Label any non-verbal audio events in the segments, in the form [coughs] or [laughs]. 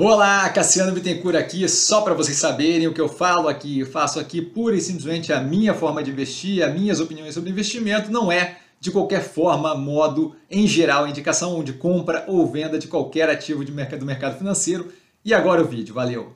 Olá, Cassiano Bittencourt aqui, só para vocês saberem o que eu falo aqui, eu faço aqui pura e simplesmente a minha forma de investir, as minhas opiniões sobre investimento, não é de qualquer forma, modo, em geral, indicação de compra ou venda de qualquer ativo de mercado, do mercado financeiro. E agora o vídeo, valeu!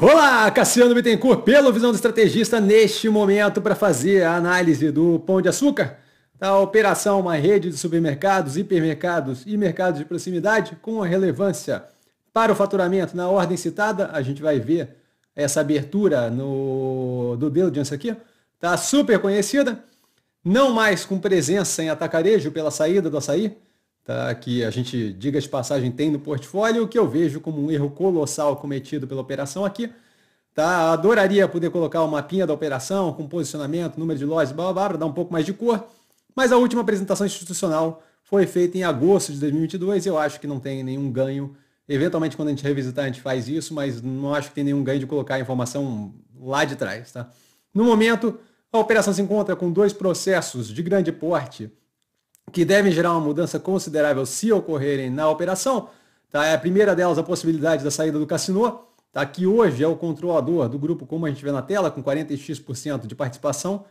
Olá, Cassiano Bittencourt, pelo Visão do Estrategista, neste momento para fazer a análise do Pão de Açúcar, da operação Uma Rede de Supermercados, Hipermercados e Mercados de Proximidade com a relevância para o faturamento, na ordem citada, a gente vai ver essa abertura no, do Diligence aqui, tá super conhecida, não mais com presença em atacarejo pela saída do açaí, tá? que a gente, diga de passagem, tem no portfólio, o que eu vejo como um erro colossal cometido pela operação aqui. Tá? Adoraria poder colocar o mapinha da operação, com posicionamento, número de lojas, blá, blá, blá, para dar um pouco mais de cor, mas a última apresentação institucional foi feita em agosto de 2022 e eu acho que não tem nenhum ganho Eventualmente, quando a gente revisitar, a gente faz isso, mas não acho que tem nenhum ganho de colocar a informação lá de trás. Tá? No momento, a operação se encontra com dois processos de grande porte que devem gerar uma mudança considerável se ocorrerem na operação. Tá? A primeira delas, a possibilidade da saída do Cassino, tá? que hoje é o controlador do grupo, como a gente vê na tela, com 40x% de participação,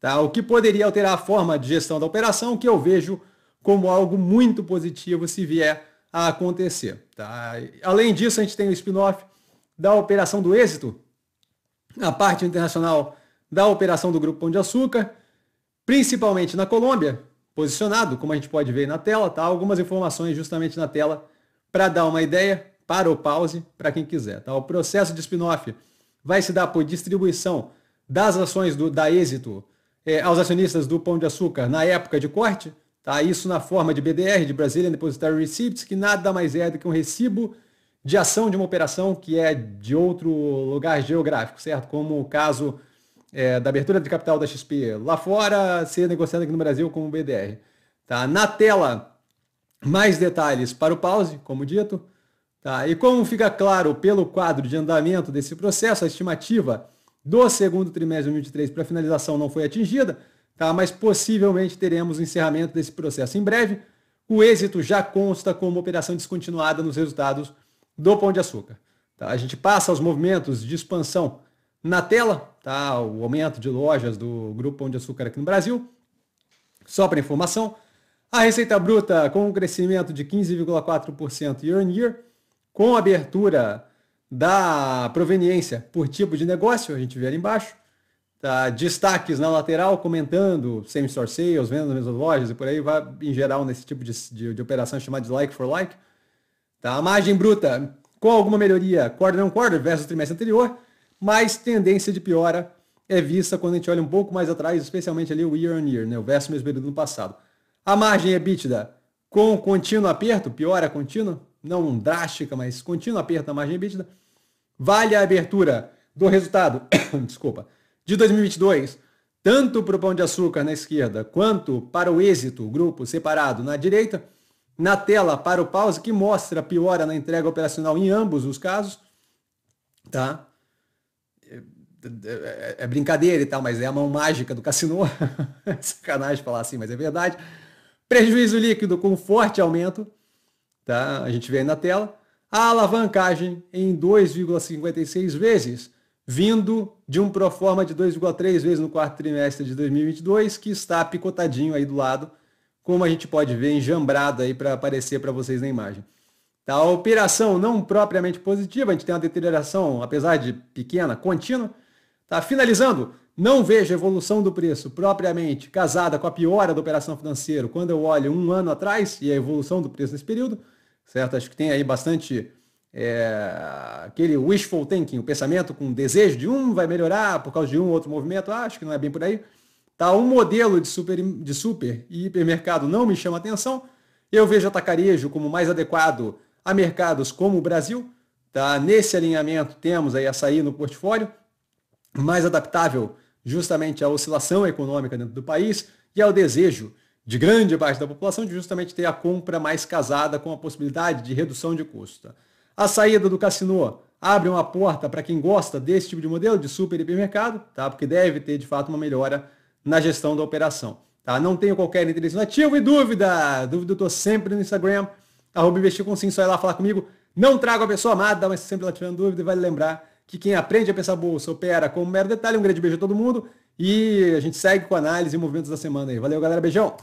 tá? o que poderia alterar a forma de gestão da operação, que eu vejo como algo muito positivo se vier a acontecer. Tá? Além disso, a gente tem o spin-off da Operação do Êxito, na parte internacional da operação do Grupo Pão de Açúcar, principalmente na Colômbia, posicionado, como a gente pode ver na tela, tá? algumas informações justamente na tela para dar uma ideia, para o pause, para quem quiser. Tá? O processo de spin-off vai se dar por distribuição das ações do, da Êxito é, aos acionistas do Pão de Açúcar na época de corte, Tá? Isso na forma de BDR, de Brazilian Depositary Receipts, que nada mais é do que um recibo de ação de uma operação que é de outro lugar geográfico, certo? Como o caso é, da abertura de capital da XP lá fora, ser negociado aqui no Brasil como BDR. Tá? Na tela, mais detalhes para o pause, como dito. Tá? E como fica claro pelo quadro de andamento desse processo, a estimativa do segundo trimestre de 2023 para finalização não foi atingida, tá? mas possivelmente teremos o encerramento desse processo em breve. O êxito já consta como operação descontinuada nos resultados do Pão de Açúcar. Tá? A gente passa os movimentos de expansão na tela, tá? o aumento de lojas do Grupo Pão de Açúcar aqui no Brasil. Só para informação, a receita bruta com um crescimento de 15,4% year on year, com abertura da proveniência por tipo de negócio, a gente vê ali embaixo, Tá, destaques na lateral, comentando same-store sales, vendas nas mesmas lojas e por aí vai, em geral, nesse tipo de, de, de operação chamada de like for like. Tá, a margem bruta, com alguma melhoria quarter on quarter versus o trimestre anterior, mas tendência de piora é vista quando a gente olha um pouco mais atrás, especialmente ali o year on year, né, o versus mesmo período do passado. A margem EBITDA com contínuo aperto, piora contínua, não drástica, mas contínuo aperto na margem EBITDA, vale a abertura do resultado, [coughs] desculpa, de 2022, tanto para o Pão de Açúcar na esquerda, quanto para o Êxito, grupo separado na direita. Na tela, para o pause, que mostra piora na entrega operacional em ambos os casos. Tá? É, é, é brincadeira e tal, mas é a mão mágica do Cassino. [laughs] É sacanagem falar assim, mas é verdade. Prejuízo líquido com forte aumento. Tá? A gente vê aí na tela. A alavancagem em 2,56 vezes vindo de um proforma de 2,3 vezes no quarto trimestre de 2022, que está picotadinho aí do lado, como a gente pode ver, enjambrado aí para aparecer para vocês na imagem. Tá, a operação não propriamente positiva, a gente tem uma deterioração, apesar de pequena, contínua. Tá finalizando, não vejo a evolução do preço propriamente casada com a piora da operação financeira quando eu olho um ano atrás e a evolução do preço nesse período, certo? Acho que tem aí bastante é, aquele wishful thinking, o pensamento com desejo de um vai melhorar por causa de um outro movimento, ah, acho que não é bem por aí. Tá um modelo de super, de super e hipermercado não me chama atenção. Eu vejo atacarejo como mais adequado a mercados como o Brasil. Tá? Nesse alinhamento temos aí açaí no portfólio, mais adaptável justamente à oscilação econômica dentro do país e ao desejo de grande parte da população de justamente ter a compra mais casada com a possibilidade de redução de custo. Tá? A saída do Cassino abre uma porta para quem gosta desse tipo de modelo de super hipermercado, tá? Porque deve ter de fato uma melhora na gestão da operação, tá? Não tenho qualquer interesse no ativo e dúvida, dúvida eu tô sempre no Instagram, arroba investir com sim, só ir lá falar comigo. Não trago a pessoa amada, mas sempre lá tirando dúvida e vale lembrar que quem aprende a pensar bolsa opera como mero detalhe. Um grande beijo a todo mundo e a gente segue com a análise e movimentos da semana aí. Valeu, galera, beijão.